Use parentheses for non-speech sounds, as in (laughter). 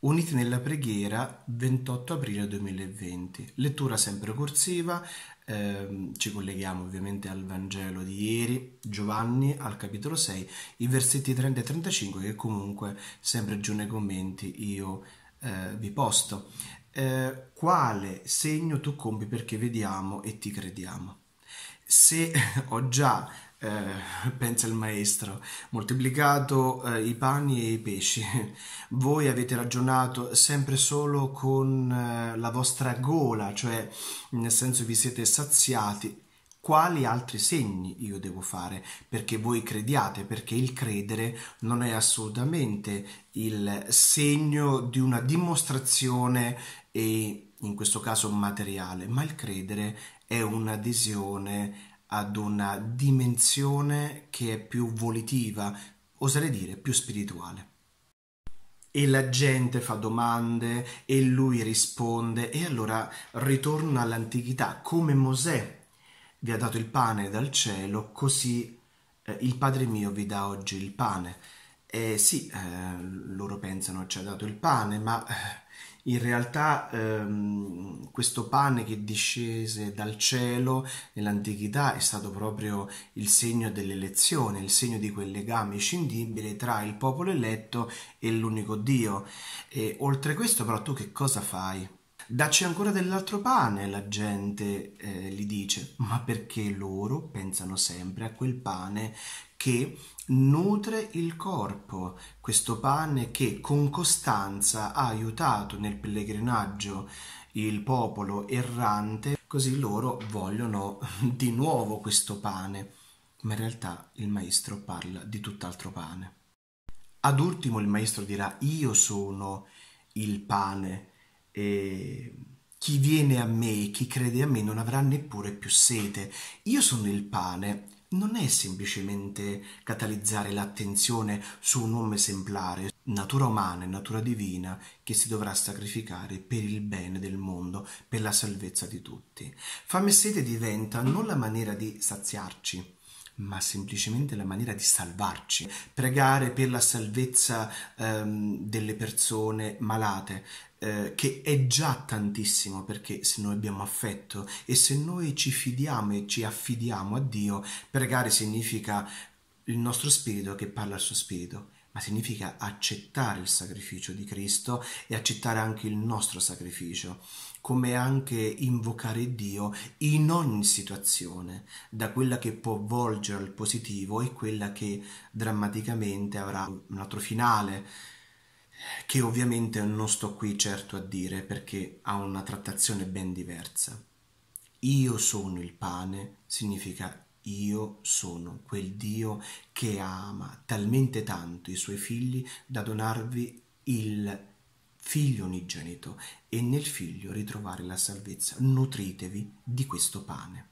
Uniti nella preghiera 28 aprile 2020. Lettura sempre corsiva, ehm, ci colleghiamo ovviamente al Vangelo di ieri, Giovanni al capitolo 6, i versetti 30 e 35 che comunque sempre giù nei commenti io eh, vi posto. Eh, quale segno tu compi perché vediamo e ti crediamo? Se (laughs) ho già eh, (laughs) pensa il maestro, moltiplicato eh, i pani e i pesci. (laughs) Voi avete ragionato sempre solo con eh, la vostra gola, cioè nel senso vi siete saziati. Quali altri segni io devo fare perché voi crediate? Perché il credere non è assolutamente il segno di una dimostrazione e in questo caso materiale, ma il credere è un'adesione ad una dimensione che è più volitiva, oserei dire più spirituale. E la gente fa domande e lui risponde e allora ritorna all'antichità, come Mosè vi ha dato il pane dal cielo, così eh, il Padre mio vi dà oggi il pane. E eh sì, eh, loro pensano ci ha dato il pane, ma... Eh, in realtà ehm, questo pane che discese dal cielo nell'antichità è stato proprio il segno dell'elezione, il segno di quel legame inscindibile tra il popolo eletto e l'unico Dio. E oltre questo però tu che cosa fai? Dacci ancora dell'altro pane, la gente eh, gli dice, ma perché loro pensano sempre a quel pane che nutre il corpo, questo pane che con costanza ha aiutato nel pellegrinaggio il popolo errante, così loro vogliono di nuovo questo pane, ma in realtà il maestro parla di tutt'altro pane. Ad ultimo il maestro dirà io sono il pane e chi viene a me, chi crede a me non avrà neppure più sete, io sono il pane non è semplicemente catalizzare l'attenzione su un uomo esemplare, natura umana e natura divina, che si dovrà sacrificare per il bene del mondo, per la salvezza di tutti. Fame e sete diventa non la maniera di saziarci, ma semplicemente la maniera di salvarci. Pregare per la salvezza ehm, delle persone malate, eh, che è già tantissimo perché se noi abbiamo affetto e se noi ci fidiamo e ci affidiamo a Dio, pregare significa il nostro spirito che parla al suo spirito ma significa accettare il sacrificio di Cristo e accettare anche il nostro sacrificio, come anche invocare Dio in ogni situazione, da quella che può volgere al positivo e quella che drammaticamente avrà un altro finale, che ovviamente non sto qui certo a dire perché ha una trattazione ben diversa. Io sono il pane significa io sono quel Dio che ama talmente tanto i suoi figli da donarvi il figlio unigenito e nel figlio ritrovare la salvezza. Nutritevi di questo pane.